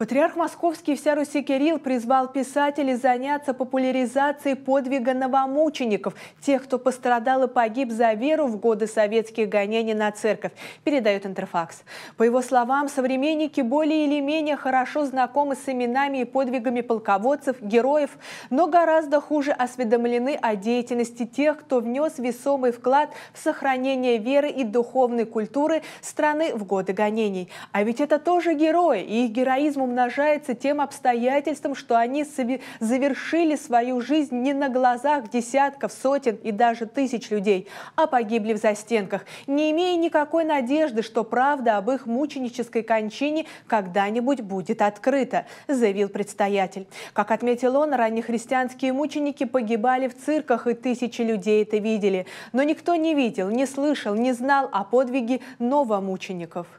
Патриарх Московский вся Руси Кирилл призвал писателей заняться популяризацией подвига новомучеников, тех, кто пострадал и погиб за веру в годы советских гонений на церковь, передает Интерфакс. По его словам, современники более или менее хорошо знакомы с именами и подвигами полководцев, героев, но гораздо хуже осведомлены о деятельности тех, кто внес весомый вклад в сохранение веры и духовной культуры страны в годы гонений. А ведь это тоже герои, и их героизму умножается тем обстоятельством, что они завершили свою жизнь не на глазах десятков, сотен и даже тысяч людей, а погибли в застенках, не имея никакой надежды, что правда об их мученической кончине когда-нибудь будет открыта, заявил предстоятель. Как отметил он, христианские мученики погибали в цирках, и тысячи людей это видели. Но никто не видел, не слышал, не знал о подвиге новомучеников.